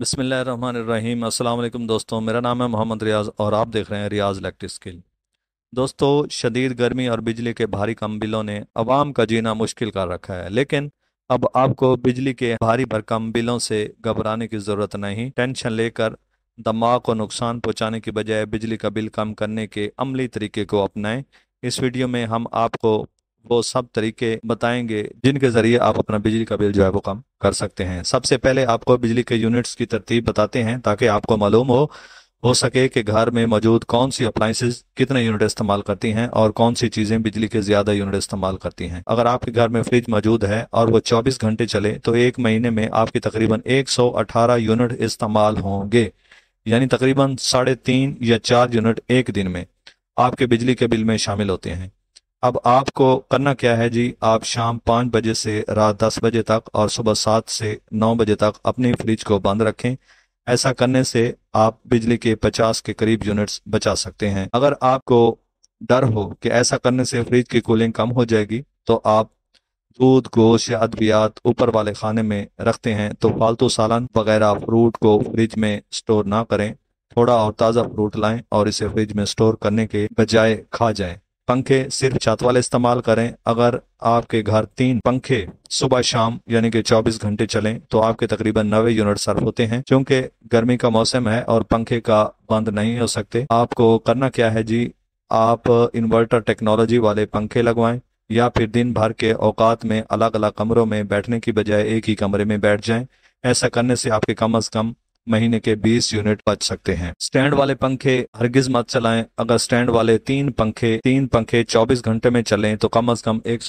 बसमीम अल्लाम दोस्तों मेरा नाम है मोहम्मद रियाज और आप देख रहे हैं रियाज इलेक्ट्रिक स्किल दोस्तों शदीद गर्मी और बिजली के भारी कम बिलों ने आवाम का जीना मुश्किल कर रखा है लेकिन अब आपको बिजली के भारी भरकम बिलों से घबराने की ज़रूरत नहीं टेंशन लेकर दमाग को नुकसान पहुँचाने की बजाय बिजली का बिल कम करने के अमली तरीके को अपनाएं इस वीडियो में हम आपको वो सब तरीके बताएंगे जिनके ज़रिए आप अपना बिजली का बिल जो है वो कम कर सकते हैं सबसे पहले आपको बिजली के यूनिट्स की तरतीब बताते हैं ताकि आपको मालूम हो हो सके कि घर में मौजूद कौन सी अप्लाइंसेज कितने यूनिट इस्तेमाल करती हैं और कौन सी चीज़ें बिजली के ज़्यादा यूनिट इस्तेमाल करती हैं अगर आपके घर में फ्रिज मौजूद है और वो 24 घंटे चले तो एक महीने में आपकी तकरीबन 118 यूनिट इस्तेमाल होंगे यानी तकरीबन साढ़े तीन या चार यूनिट एक दिन में आपके बिजली के बिल में शामिल होते हैं अब आपको करना क्या है जी आप शाम पाँच बजे से रात दस बजे तक और सुबह सात से नौ बजे तक अपने फ्रिज को बंद रखें ऐसा करने से आप बिजली के पचास के करीब यूनिट्स बचा सकते हैं अगर आपको डर हो कि ऐसा करने से फ्रिज की कूलिंग कम हो जाएगी तो आप दूध गोश्त या अद्वियात ऊपर वाले खाने में रखते हैं तो फालतू सालन वगैरह फ्रूट को फ्रिज में स्टोर ना करें थोड़ा और ताज़ा फ्रूट लाएं और इसे फ्रिज में स्टोर करने के बजाय खा जाएं पंखे सिर्फ छत वाले इस्तेमाल करें अगर आपके घर तीन पंखे सुबह शाम यानी कि 24 घंटे चलें तो आपके तकरीबन नवे यूनिट सर्फ होते हैं क्योंकि गर्मी का मौसम है और पंखे का बंद नहीं हो सकते आपको करना क्या है जी आप इन्वर्टर टेक्नोलॉजी वाले पंखे लगवाएं या फिर दिन भर के औकात में अलग अलग कमरों में बैठने की बजाय एक ही कमरे में बैठ जाएं ऐसा करने से आपके कम अज कम महीने के 20 यूनिट बच सकते हैं स्टैंड वाले पंखे हरगिज मत चलाएं अगर स्टैंड वाले तीन पंखे तीन पंखे 24 घंटे में चलें तो कम अज कम एक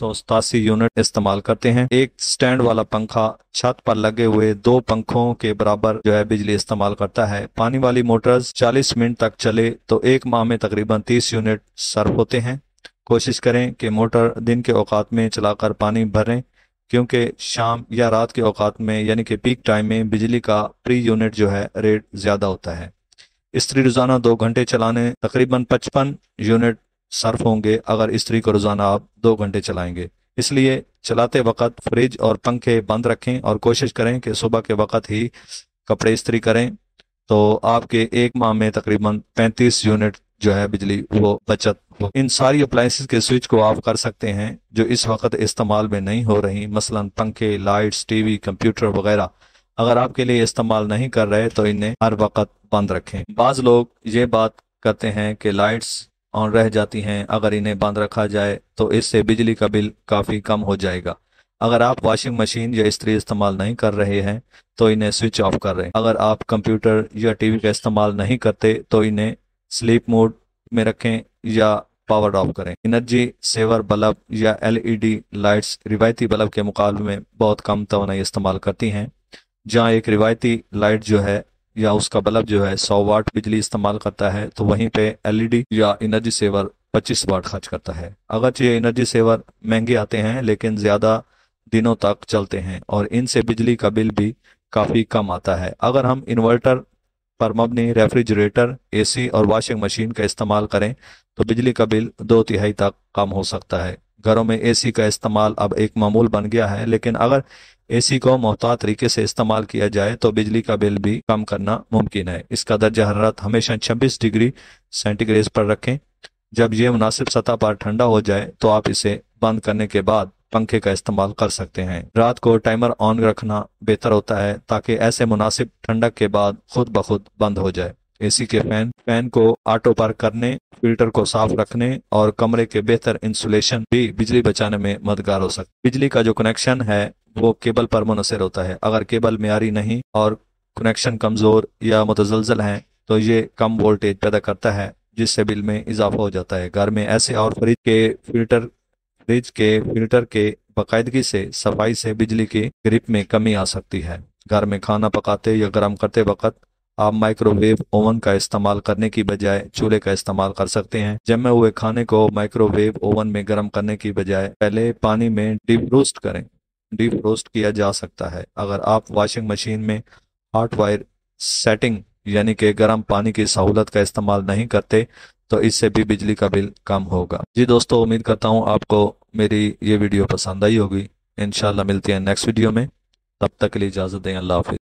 यूनिट इस्तेमाल करते हैं एक स्टैंड वाला पंखा छत पर लगे हुए दो पंखों के बराबर जो है बिजली इस्तेमाल करता है पानी वाली मोटर्स चालीस मिनट तक चले तो एक माह में तकरीबन तीस यूनिट सर्व होते हैं कोशिश करें कि मोटर दिन के औकात में चलाकर पानी भरें क्योंकि शाम या रात के अवत में यानी कि पीक टाइम में बिजली का प्री यूनिट जो है रेट ज़्यादा होता है स्त्री रोज़ाना दो घंटे चलाने तकरीबन पचपन यूनिट सर्फ होंगे अगर स्त्री को रोज़ाना आप दो घंटे चलाएंगे इसलिए चलाते वक्त फ्रिज और पंखे बंद रखें और कोशिश करें कि सुबह के वक्त ही कपड़े इस्त्री करें तो आपके एक माह में तकरीबन 35 यूनिट जो है बिजली वो बचत हो इन सारी अप्लाइंसिस के स्विच को ऑफ कर सकते हैं जो इस वक्त इस्तेमाल में नहीं हो रही मसलन पंखे लाइट्स टीवी कंप्यूटर वगैरह अगर आपके लिए इस्तेमाल नहीं कर रहे तो इन्हें हर वक्त बंद रखें बाज लोग ये बात करते हैं कि लाइट्स ऑन रह जाती हैं अगर इन्हें बंद रखा जाए तो इससे बिजली का बिल काफ़ी कम हो जाएगा अगर आप वॉशिंग मशीन या इस्त्री इस्तेमाल नहीं कर रहे हैं तो इन्हें स्विच ऑफ कर रहे हैं अगर आप कंप्यूटर या टीवी का इस्तेमाल नहीं करते तो इन्हें स्लीप मोड में रखें या पावर ऑफ करें एनर्जी सेवर बल्ब या एलईडी लाइट्स रिवायती बल्ब के मुकाबले में बहुत कम तो इस्तेमाल करती हैं जहाँ एक रिवायती लाइट जो है या उसका बल्ब जो है 100 वाट बिजली इस्तेमाल करता है तो वहीं पे एलईडी या एनर्जी सेवर 25 वाट खर्च करता है अगर ये एनर्जी सेवर महंगे आते हैं लेकिन ज़्यादा दिनों तक चलते हैं और इनसे बिजली का बिल भी काफ़ी कम आता है अगर हम इन्वर्टर पर मबनी रेफ्रिजरेटर एसी और वॉशिंग मशीन का इस्तेमाल करें तो बिजली का बिल दो तिहाई तक कम हो सकता है घरों में एसी का इस्तेमाल अब एक मामूल बन गया है लेकिन अगर एसी को मोहतात तरीके से इस्तेमाल किया जाए तो बिजली का बिल भी कम करना मुमकिन है इसका दर्जा हरारत हमेशा 26 डिग्री सेंटीग्रेड पर रखें जब यह मुनासिब सतह पर ठंडा हो जाए तो आप इसे बंद करने के बाद पंखे का इस्तेमाल कर सकते हैं रात को टाइमर ऑन रखना बेहतर होता है ताकि ऐसे मुनासिब ठंडक के बाद खुद ब खुद बंद हो जाए एसी के फैन फैन को ऑटो पर करने फिल्टर को साफ रखने और कमरे के बेहतर इंसुलेशन भी बिजली बचाने में मददगार हो सकते बिजली का जो कनेक्शन है वो केबल पर मुनसर होता है अगर केबल मीरी नहीं और कनेक्शन कमज़ोर या मुतजलजल है तो ये कम वोल्टेज पैदा करता है जिससे बिल में इजाफा हो जाता है घर में ऐसे और फ्रिज के फिल्टर फ्रिज के फिल्टर के बाकायदगी से सफाई से बिजली की ग्रिप में कमी आ सकती है घर में खाना पकाते या गर्म करते वक्त आप माइक्रोवेव ओवन का इस्तेमाल करने की बजाय चूल्हे का इस्तेमाल कर सकते हैं जमे हुए खाने को माइक्रोवेव ओवन में गर्म करने की बजाय पहले पानी में डीप रोस्ट करें डीप रोस्ट किया जा सकता है अगर आप वॉशिंग मशीन में हॉट वायर सेटिंग यानी कि गर्म पानी की सहूलत का इस्तेमाल नहीं करते तो इससे भी बिजली का बिल कम होगा जी दोस्तों उम्मीद करता हूँ आपको मेरी ये वीडियो पसंद आई होगी इन मिलती है नेक्स्ट वीडियो में तब तक के लिए इजाज़त दें अल्लाह हाफि